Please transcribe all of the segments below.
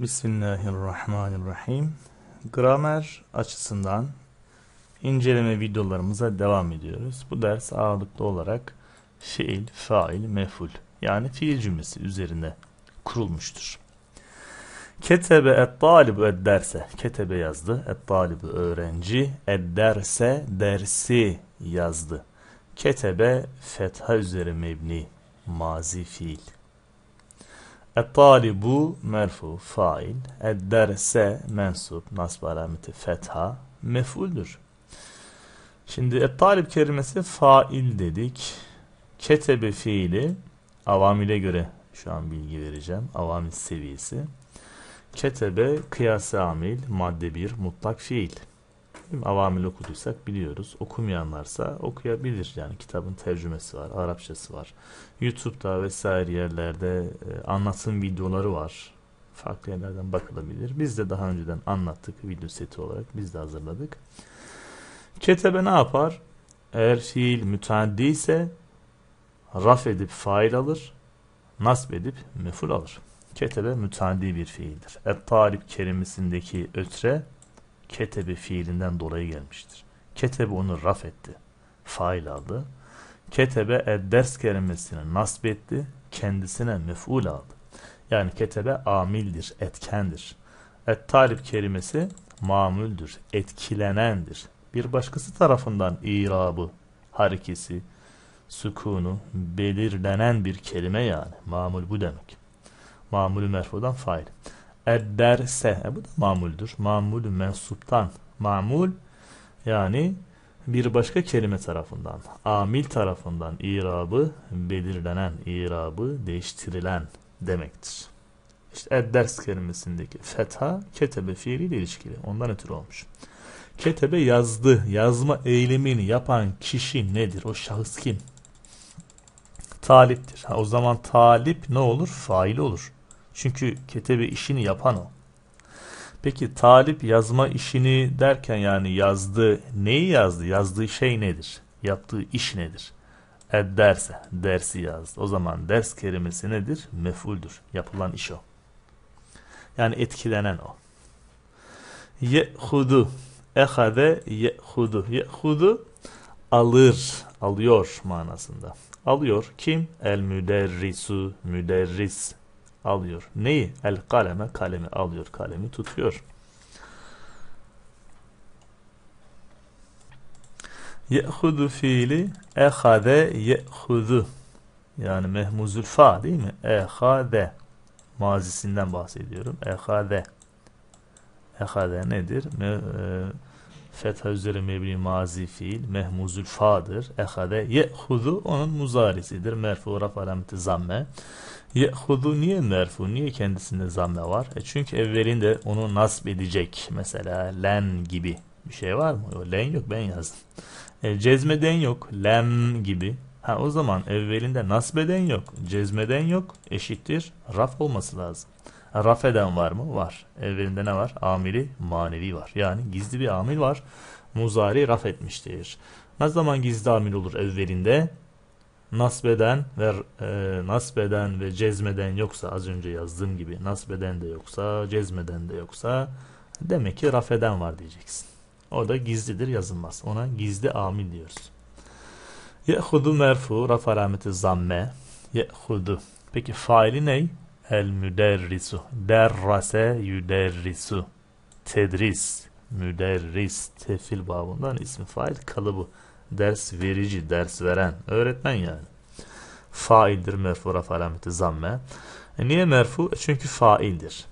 Bismillahirrahmanirrahim. Gramer açısından inceleme videolarımıza devam ediyoruz. Bu ders ağırlıklı olarak fiil, fail, meful yani fiil cümlesi üzerine kurulmuştur. Ketebe et talibu et derse. Ketebe yazdı. Et talibu öğrenci. Et derse dersi yazdı. Ketebe fetha üzeri mebni. Mazi fiil. Et-talibu merfu fail. Ed-derse mensup. Nasb alameti fetha. Mef'uldür. Şimdi et-talib kelimesi fail dedik. Ketebe fiili avamile göre şu an bilgi vereceğim. Avamil seviyesi. Ketebe kıyas amil madde bir mutlak fiil. Değil mi? Avamil okuduysak biliyoruz. Okumayanlarsa okuyabilir. Yani kitabın tercümesi var, Arapçası var. YouTube'da vesaire yerlerde e, anlatım videoları var. Farklı yerlerden bakılabilir. Biz de daha önceden anlattık video seti olarak. Biz de hazırladık. Ketebe ne yapar? Eğer fiil müteaddi ise raf edip fail alır. Nasb edip meful alır. Ketebe müteaddi bir fiildir. Et-Talib kelimesindeki ötre Ketebi fiilinden dolayı gelmiştir. Ketebe onu raf etti. Fail aldı. Ketebe edders kelimesini nasb etti. Kendisine mef'ul aldı. Yani ketebe amildir, etkendir. Et talip kelimesi mamüldür, etkilenendir. Bir başkası tarafından irabı, harekesi, sükunu belirlenen bir kelime yani. Mamul bu demek. Mamulü merfudan fail. Edderse. E, bu da mamuldür. Mamul mensuptan. Mamul yani bir başka kelime tarafından, amil tarafından irabı belirlenen, irabı değiştirilen demektir. İşte edders kelimesindeki fetha ketebe fiiliyle ilişkili. Ondan ötürü olmuş. Ketebe yazdı, yazma eylemini yapan kişi nedir? O şahıs kim? Taliptir. Ha, o zaman talip ne olur? Fail olur. Çünkü ketebe işini yapan o. Peki talip yazma işini derken yani yazdı, neyi yazdı? Yazdığı şey nedir? Yaptığı iş nedir? E derse, dersi yazdı. O zaman ders kelimesi nedir? Mefuldür. Yapılan iş o. Yani etkilenen o. Ye'hudu. Ehade ye'hudu. Ye'hudu alır, alıyor manasında. Alıyor kim? El müderrisu, müderris alıyor. Neyi? El kaleme kalemi alıyor. Kalemi tutuyor. Ye'hudu fiili ehade ye'hudu. Yani mehmuzül fa değil mi? Ehade. Mazisinden bahsediyorum. Ehade. Ehade nedir? Me, e, Fetha üzere mebni mazi fiil mehmuzül fadır. Ehade ye'hudu onun muzarisidir. Merfu raf alameti zamme. Ye'hudu niye merfu? Niye kendisinde zamme var? E çünkü evvelinde onu nasb edecek. Mesela len gibi bir şey var mı? Yok, len yok ben yazdım. E, cezmeden yok. Lem gibi. Ha o zaman evvelinde nasbeden yok. Cezmeden yok. Eşittir. Raf olması lazım. Raf eden var mı? Var. Evlerinde ne var? Amiri manevi var. Yani gizli bir amil var. Muzari raf etmiştir. Ne zaman gizli amil olur Evlerinde Nasbeden ve e, nasbeden ve cezmeden yoksa az önce yazdığım gibi nasbeden de yoksa cezmeden de yoksa demek ki raf eden var diyeceksin. O da gizlidir yazılmaz. Ona gizli amil diyoruz. Ye'hudu merfu raf alameti zamme. Ye'hudu. Peki faili ney? El müderrisu. Derrase yüderrisu. Tedris. Müderris. Tefil babından ismi fail kalıbı. Ders verici, ders veren. Öğretmen yani. Faildir merfu raf alameti zamme. E niye merfu? E, çünkü faildir.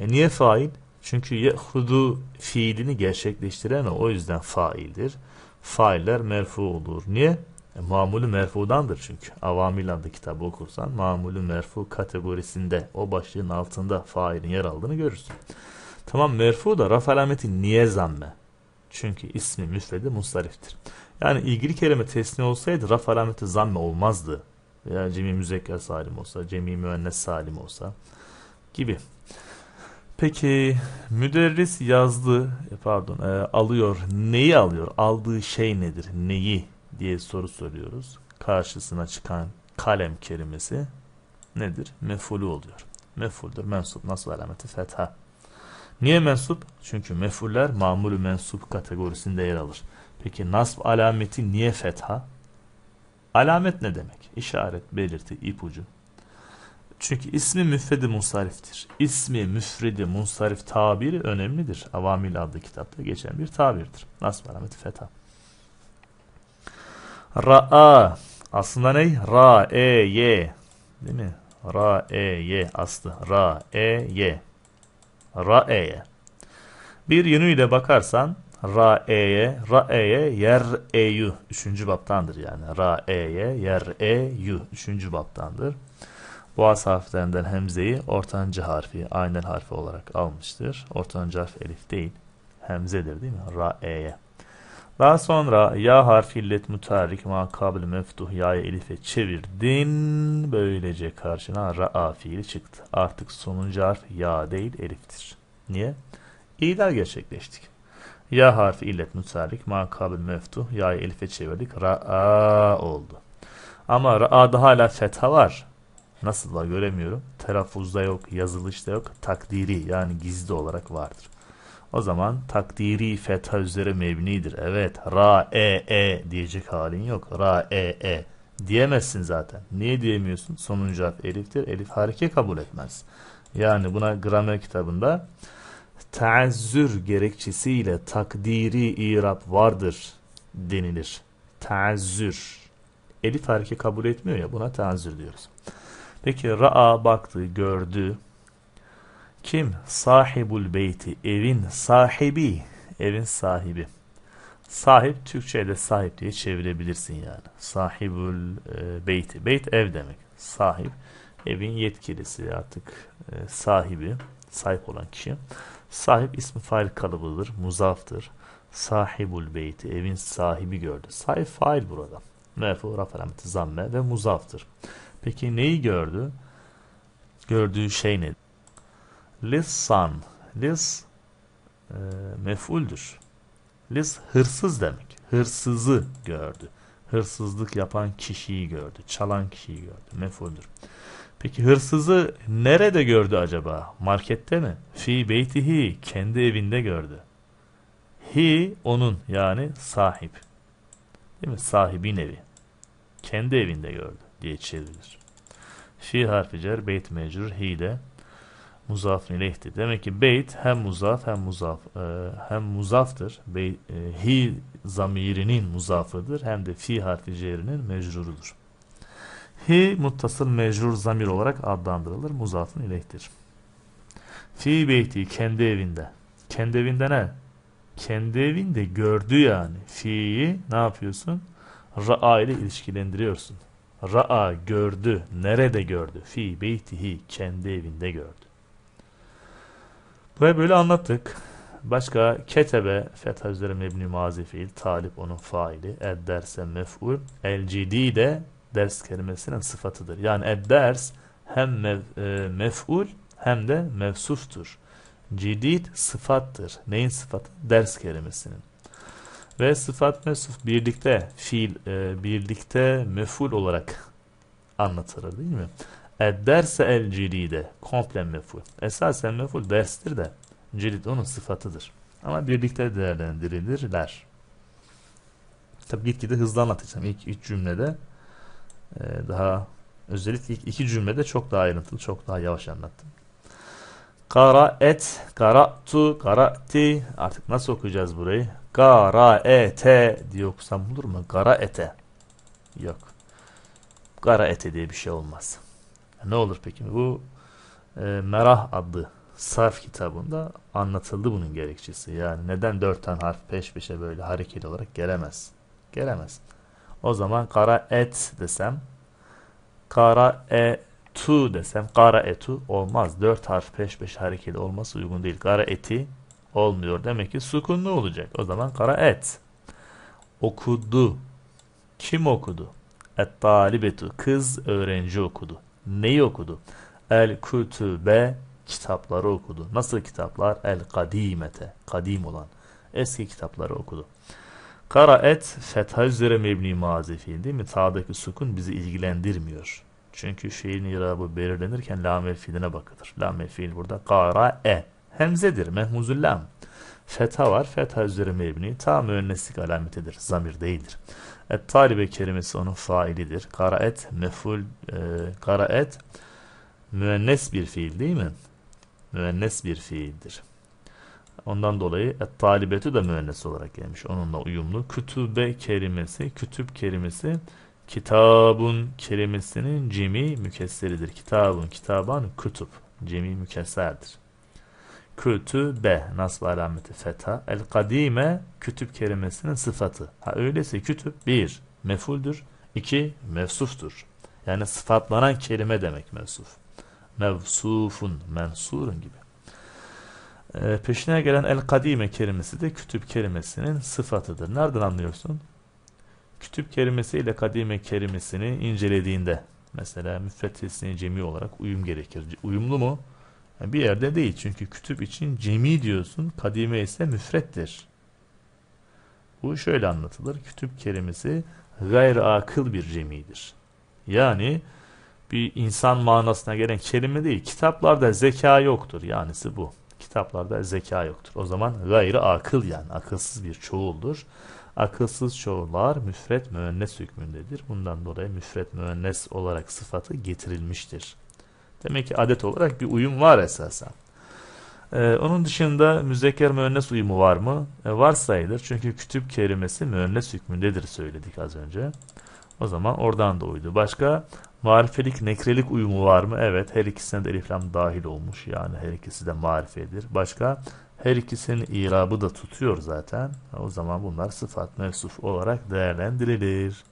E niye fail? Çünkü yehudu fiilini gerçekleştiren o. O yüzden faildir. Failler merfu olur. Niye? E, mamulü merfudandır çünkü. Avamil adlı kitabı okursan mamulü merfu kategorisinde o başlığın altında failin yer aldığını görürsün. Tamam merfu da raf alameti niye zamme? Çünkü ismi müfredi mustariftir. Yani ilgili kelime tesni olsaydı raf alameti zamme olmazdı. Veya cemi müzekker salim olsa, cemi müennes salim olsa gibi. Peki müderris yazdı, e, pardon e, alıyor. Neyi alıyor? Aldığı şey nedir? Neyi? diye soru soruyoruz. Karşısına çıkan kalem kelimesi nedir? Mefulü oluyor. Mefuldür. Mensup. Nasıl alameti? Fetha. Niye mensup? Çünkü mefuller mamulü mensup kategorisinde yer alır. Peki nasb alameti niye fetha? Alamet ne demek? İşaret, belirti, ipucu. Çünkü ismi müfredi munsariftir. İsmi müfredi munsarif tabiri önemlidir. Avamil adlı kitapta geçen bir tabirdir. Nasb alameti fetha. Ra'a. Aslında ne? Ra, e, ye. Değil mi? Ra, e, ye. Aslı. Ra, e, ye. Ra, e, ye. Bir yönüyle bakarsan Ra, e, ye. Ra, e, ye. Yer, e, yu. Üçüncü baptandır yani. Ra, e, ye. Yer, e, yu. Üçüncü baptandır. Boğaz harflerinden hemzeyi ortanca harfi, aynel harfi olarak almıştır. Ortanca harf elif değil. Hemzedir değil mi? Ra, e, ye. Daha sonra ya harfi illet mutarrik ma kabl meftuh ya elife çevirdin. Böylece karşına ra'a fiili çıktı. Artık sonuncu harf ya değil eliftir. Niye? İdar gerçekleştik. Ya harfi illet mutarrik ma kabl meftuh ya elife çevirdik. Ra'a oldu. Ama ra'da hala fetha var. Nasıl da göremiyorum. Telaffuzda yok, yazılışta yok. Takdiri yani gizli olarak vardır. O zaman takdiri fetha üzere mebnidir. Evet. Ra e e diyecek halin yok. Ra e e. Diyemezsin zaten. Niye diyemiyorsun? Sonuncu harf eliftir. Elif hareke kabul etmez. Yani buna gramer kitabında taazzür gerekçesiyle takdiri irap vardır denilir. Taazzür. Elif hareke kabul etmiyor ya buna taazzür diyoruz. Peki ra'a baktı, gördü, kim? Sahibul beyti. Evin sahibi. Evin sahibi. Sahip Türkçe'de sahip diye çevirebilirsin yani. Sahibul e, beyti. Beyt ev demek. Sahip. Evin yetkilisi artık e, sahibi. Sahip olan kişi. Sahip ismi fail kalıbıdır. Muzaftır. Sahibul beyti. Evin sahibi gördü. Sahip fail burada. Merfu, raf alameti, zamme ve muzaftır. Peki neyi gördü? Gördüğü şey nedir? Lissan. Lis e, mef'uldür. Lis hırsız demek. Hırsızı gördü. Hırsızlık yapan kişiyi gördü. Çalan kişiyi gördü. Mef'uldür. Peki hırsızı nerede gördü acaba? Markette mi? Fi beytihi. Kendi evinde gördü. Hi onun yani sahip. Değil mi? Sahibin evi. Kendi evinde gördü diye çevrilir. Fi harfi cer beyt mecrur hi de Muzaf ileyhtir. Demek ki beyt hem muzaf hem muzaf e, hem muzaftır. Bey, e, hi zamirinin muzafıdır hem de fi harfi cerinin mecrurudur. Hi muttasıl mecrur zamir olarak adlandırılır. Muzafın ilehtir. Fi beyti kendi evinde. Kendi evinde ne? Kendi evinde gördü yani. Fi'yi ne yapıyorsun? Ra'a ile ilişkilendiriyorsun. Ra'a gördü. Nerede gördü? Fi beytihi kendi evinde gördü. Böyle böyle anlattık. Başka ketebe fetha üzere mebni mazi fiil. Talip onun faili. Edderse mef'ul. Elcidi de ders kelimesinin sıfatıdır. Yani edders hem mev, e, mef'ul hem de mevsuftur. Cidid sıfattır. Neyin sıfatı? Ders kelimesinin. Ve sıfat mevsuf birlikte fiil e, birlikte meful olarak anlatılır değil mi? E, derse el cilide. Komple meful. Esasen meful derstir de cilit onun sıfatıdır. Ama birlikte değerlendirilirler. Tabi gitgide hızlı anlatacağım. İlk üç cümlede e, daha özellikle ilk iki cümlede çok daha ayrıntılı, çok daha yavaş anlattım. Kara et, kara tu, kara ti. Artık nasıl okuyacağız burayı? Kara ete diye okusam olur mu? Kara ete. Yok. Kara ete diye bir şey olmaz. Ne olur peki? Bu e, Merah adlı sarf kitabında anlatıldı bunun gerekçesi. Yani neden dört tane harf peş peşe böyle hareketli olarak gelemez? Gelemez. O zaman kara et desem, kara e tu desem, kara etu olmaz. Dört harf peş peşe hareketli olması uygun değil. Kara eti olmuyor. Demek ki sukunlu olacak. O zaman kara et. Okudu. Kim okudu? Et talibetu. Kız öğrenci okudu. Neyi okudu? El kütübe kitapları okudu. Nasıl kitaplar? El kadimete. Kadim olan. Eski kitapları okudu. Karaet fetha üzere mebni mazi değil mi? Sağdaki sukun bizi ilgilendirmiyor. Çünkü fiilin irabı belirlenirken lam fiiline bakılır. Lam fiil burada karae. Hemzedir. Mehmuzul lam. Fetha var. Fetha üzere mebni. Tam müenneslik alametidir. Zamir değildir. Et talibe kelimesi onun failidir. Karaet meful e, karaet müennes bir fiil değil mi? Müennes bir fiildir. Ondan dolayı et talibetü de müennes olarak gelmiş. Onunla uyumlu. Kütübe kelimesi, kütüp kelimesi kitabun kelimesinin cemi mükesseridir. Kitabun, kitaban, kütüp. Cemi mükesserdir kütübe nasıl alameti feta el kadime kütüp kelimesinin sıfatı ha öyleyse kütüp bir mefuldür iki mevsuftur yani sıfatlanan kelime demek mevsuf mevsufun mensurun gibi ee, peşine gelen el kadime kelimesi de kütüp kelimesinin sıfatıdır nereden anlıyorsun kütüp kelimesi ile kadime kelimesini incelediğinde mesela müfretesine cemi olarak uyum gerekir uyumlu mu yani bir yerde değil. Çünkü kütüp için cemi diyorsun. Kadime ise müfrettir. Bu şöyle anlatılır. Kütüp kelimesi gayr akıl bir cemidir. Yani bir insan manasına gelen kelime değil. Kitaplarda zeka yoktur. Yanisi bu. Kitaplarda zeka yoktur. O zaman gayrı akıl yani akılsız bir çoğuldur. Akılsız çoğullar müfret müennes hükmündedir. Bundan dolayı müfret müennes olarak sıfatı getirilmiştir. Demek ki adet olarak bir uyum var esasen. Ee, onun dışında müzekker müennes uyumu var mı? E, var sayılır. Çünkü kütüp kelimesi müennes hükmündedir söyledik az önce. O zaman oradan da uydu. Başka marifelik nekrelik uyumu var mı? Evet her ikisine de eliflam dahil olmuş. Yani her ikisi de marifedir. Başka her ikisinin irabı da tutuyor zaten. O zaman bunlar sıfat mevsuf olarak değerlendirilir.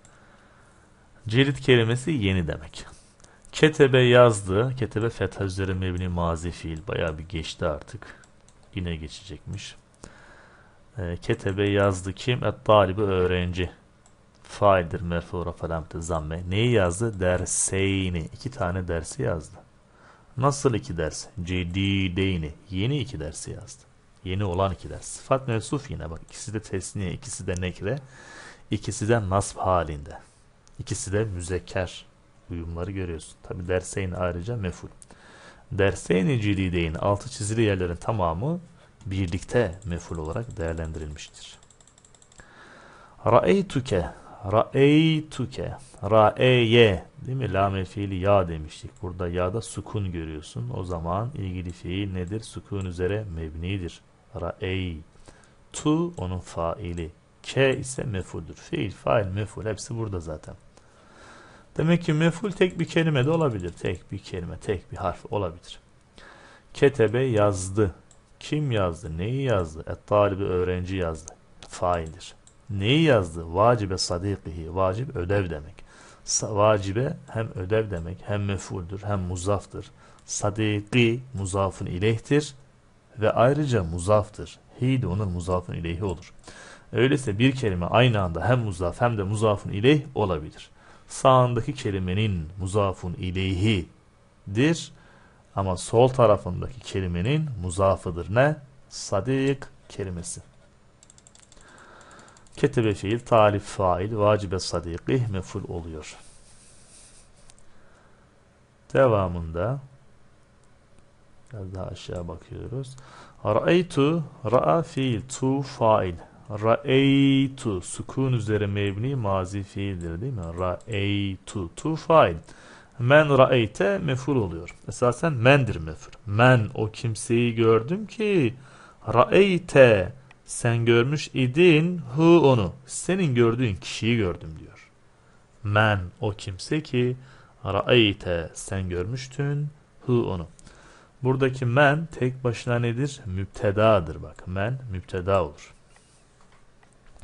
Cirit kelimesi yeni demek. Ketebe yazdı. Ketebe fetha üzere mebni mazi fiil. Bayağı bir geçti artık. Yine geçecekmiş. E, ketebe yazdı. Kim? Et talibi öğrenci. Faildir merfu rafalamte zamme. Neyi yazdı? Derseyni. İki tane dersi yazdı. Nasıl iki ders? Cedideyni. Yeni iki dersi yazdı. Yeni olan iki ders. Sıfat mevsuf yine bak. İkisi de tesniye, ikisi de nekre. İkisi de nasb halinde. İkisi de müzekker uyumları görüyorsun. Tabi derseyn ayrıca meful. Derseyni cilideyn altı çizili yerlerin tamamı birlikte meful olarak değerlendirilmiştir. Ra'eytuke Ra'eytuke Ra'eye değil mi? Lame fiili ya demiştik. Burada ya da sukun görüyorsun. O zaman ilgili fiil nedir? Sukun üzere mebnidir. Ra'ey tu onun faili. Ke ise mefuldür. Fiil, fail, meful hepsi burada zaten. Demek ki meful tek bir kelime de olabilir. Tek bir kelime, tek bir harf olabilir. Ketebe yazdı. Kim yazdı? Neyi yazdı? Et talibi öğrenci yazdı. Faildir. Neyi yazdı? Vacibe sadikihi. Vacip ödev demek. Vacibe hem ödev demek, hem mefuldür, hem muzaftır. Sadiqi muzafın ilehtir ve ayrıca muzaftır. Hi de onun muzafın ileyhi olur. Öyleyse bir kelime aynı anda hem muzaf hem de muzafın ileyh olabilir sağındaki kelimenin muzafun ileyhidir ama sol tarafındaki kelimenin muzafıdır. Ne? Sadik kelimesi. Ketebe fiil, talip fail, vacibe sadiqi meful oluyor. Devamında biraz daha aşağı bakıyoruz. Ra'aytu ra'a fiil tu fail. Ra'eytu sukun üzere mebni mazi fiildir değil mi? Ra'eytu tu fail. Men ra'eyte meful oluyor. Esasen mendir meful. Men o kimseyi gördüm ki ra'eyte sen görmüş idin hu onu. Senin gördüğün kişiyi gördüm diyor. Men o kimse ki ra'eyte sen görmüştün hu onu. Buradaki men tek başına nedir? Müptedadır bak. Men müpteda olur.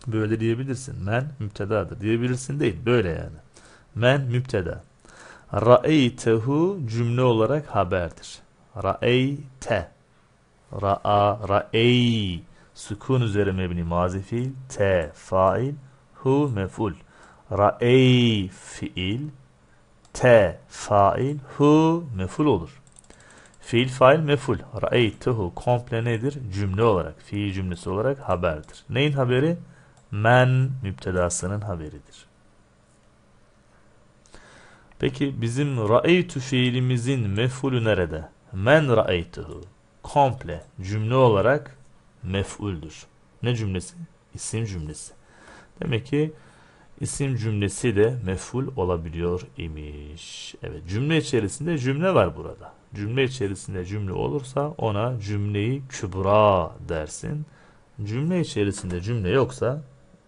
Böyle diyebilirsin. Men müptedadır. Diyebilirsin değil. Böyle yani. Men müpteda. Ra'eytehu cümle olarak haberdir. Ra'eyte. Ra'a, ra'ey. Sukun üzeri mebni mazi Te, fail. Hu, meful. Ra'ey fiil. Te, fail. Hu, meful olur. Fiil fail meful. Ra'eytehu komple nedir? Cümle olarak, fiil cümlesi olarak haberdir. Neyin haberi? men müptelasının haberidir. Peki bizim ra'eytu fiilimizin mef'ulü nerede? Men ra'eytuhu. Komple cümle olarak mef'uldür. Ne cümlesi? İsim cümlesi. Demek ki isim cümlesi de mef'ul olabiliyor imiş. Evet cümle içerisinde cümle var burada. Cümle içerisinde cümle olursa ona cümleyi kübra dersin. Cümle içerisinde cümle yoksa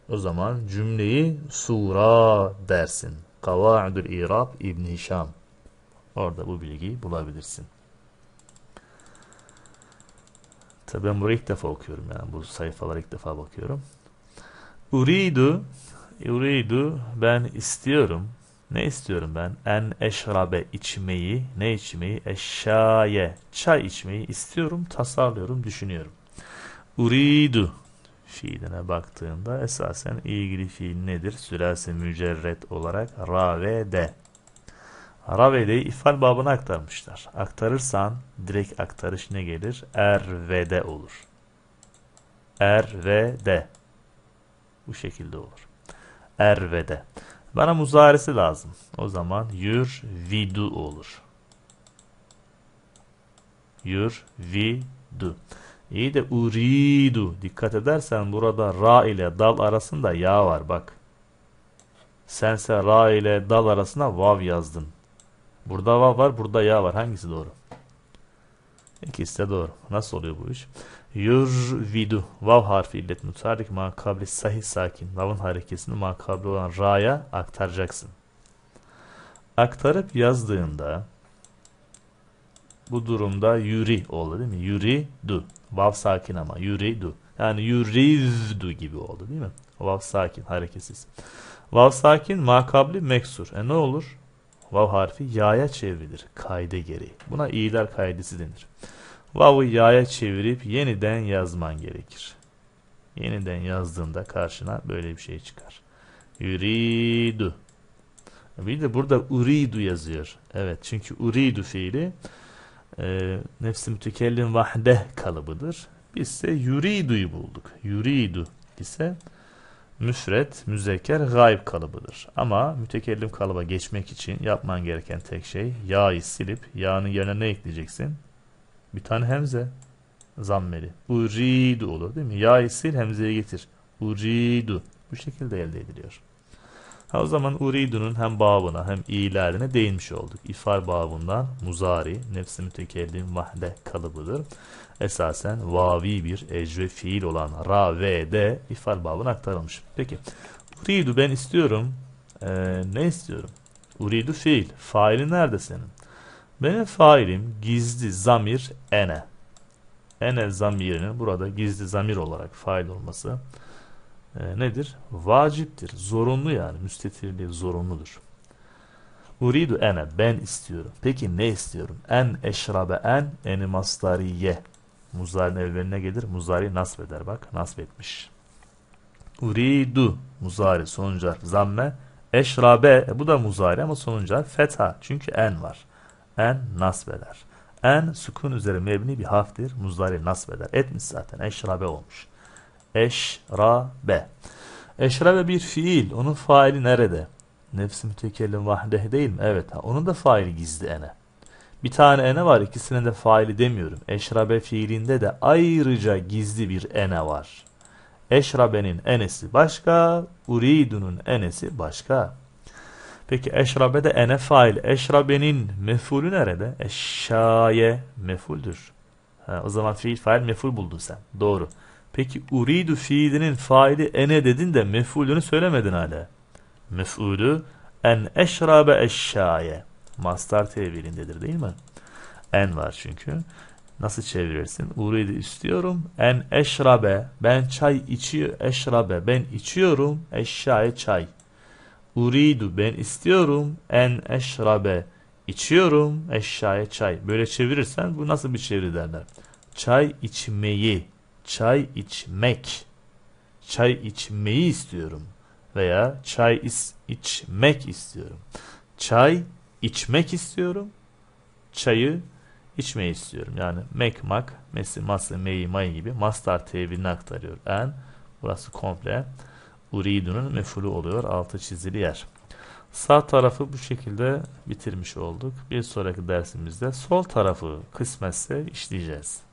o zaman cümleyi sura dersin. Kavaidul İrab İbn Hişam. Orada bu bilgiyi bulabilirsin. Tabi ben burayı ilk defa okuyorum yani bu sayfalara ilk defa bakıyorum. Uridu Uridu ben istiyorum. Ne istiyorum ben? En eşrabe içmeyi, ne içmeyi? Eşşaye, çay içmeyi istiyorum, tasarlıyorum, düşünüyorum. Uridu fiiline baktığında esasen ilgili fiil nedir? Sülasi mücerret olarak ravede. Ravede'yi ifal babına aktarmışlar. Aktarırsan direkt aktarış ne gelir? Ervede olur. Ervede. Bu şekilde olur. Ervede. Bana muzaresi lazım. O zaman yür vidu olur. Yür vidu. İyi de uridu. Dikkat edersen burada ra ile dal arasında ya var bak. Sense ra ile dal arasına vav yazdın. Burada vav var, burada ya var. Hangisi doğru? İkisi de doğru. Nasıl oluyor bu iş? Yurvidu. Vav harfi illet mutarik makabli sahih sakin. Vav'ın harekesini makabli olan ra'ya aktaracaksın. Aktarıp yazdığında bu durumda yuri oldu değil mi? Yuri du. Vav sakin ama. Yüreidu. Yani yüreizdu gibi oldu değil mi? Vav sakin, hareketsiz. Vav sakin, makabli, meksur. E ne olur? Vav harfi yaya çevrilir. Kayde gereği. Buna iyiler kaydesi denir. Vav'ı yaya çevirip yeniden yazman gerekir. Yeniden yazdığında karşına böyle bir şey çıkar. Yuridu. Bir de burada uridu yazıyor. Evet çünkü uridu fiili e, ee, nefsi mütekellin vahde kalıbıdır. Biz ise yuridu'yu bulduk. Yuridu ise müfret, müzekker, gayb kalıbıdır. Ama mütekellim kalıba geçmek için yapman gereken tek şey yağı silip yağının yerine ne ekleyeceksin? Bir tane hemze zammeli. Uridu olur değil mi? Yağı sil hemzeye getir. Uridu. Bu şekilde elde ediliyor. Ha, o zaman uridu'nun hem babına hem iyilerine değinmiş olduk. İfar babından muzari, nefsi mütekellim vahde kalıbıdır. Esasen vavi bir ecve fiil olan ra ve de ifar babına aktarılmış. Peki, uridu ben istiyorum. Ee, ne istiyorum? Uridu fiil. Faili nerede senin? Benim failim gizli zamir ene. Ene zamirini burada gizli zamir olarak fail olması e, nedir? Vaciptir. Zorunlu yani. Müstetir zorunludur. Uridu ene. Ben istiyorum. Peki ne istiyorum? En eşrabe en eni mastariye. Muzari'nin evveline gelir. Muzari nasb eder. Bak nasb etmiş. Uridu. Muzari. Sonuncu harf. Zamme. Eşrabe. E, bu da muzari ama sonuncu harf. Fetha. Çünkü en var. En nasb eder. En sükun üzeri mebni bir haftir. Muzari nasb eder. Etmiş zaten. Eşrabe olmuş. Eşrabe. Eşrabe bir fiil. Onun faili nerede? Nefsi mütekellim vahdeh değil mi? Evet. Ha. Onun da faili gizli ene. Bir tane ene var. İkisine de faili demiyorum. Eşrabe fiilinde de ayrıca gizli bir ene var. Eşrabe'nin enesi başka. Uridun'un enesi başka. Peki eşrabe de ene fail. Eşrabenin mefulü nerede? Eşşaye mefuldür. Ha, o zaman fiil fail meful buldun sen. Doğru. Peki uridu fiilinin faili ene dedin de mef'ulünü söylemedin hala. Mef'ulü en eşrabe eşşaye. Mastar tevilindedir değil mi? En var çünkü. Nasıl çevirirsin? Uridu istiyorum. En eşrabe. Ben çay içiyor. Eşrabe. Ben içiyorum. Eşşaye çay. Uridu ben istiyorum. En eşrabe. İçiyorum. Eşşaye çay. Böyle çevirirsen bu nasıl bir çeviri derler. Çay içmeyi çay içmek, çay içmeyi istiyorum veya çay is içmek istiyorum. Çay içmek istiyorum, çayı içmeyi istiyorum. Yani mek mak, mesi ması meyi mayı gibi mastar tevilini aktarıyor. En burası komple uridunun mefulu oluyor. Altı çizili yer. Sağ tarafı bu şekilde bitirmiş olduk. Bir sonraki dersimizde sol tarafı kısmetse işleyeceğiz.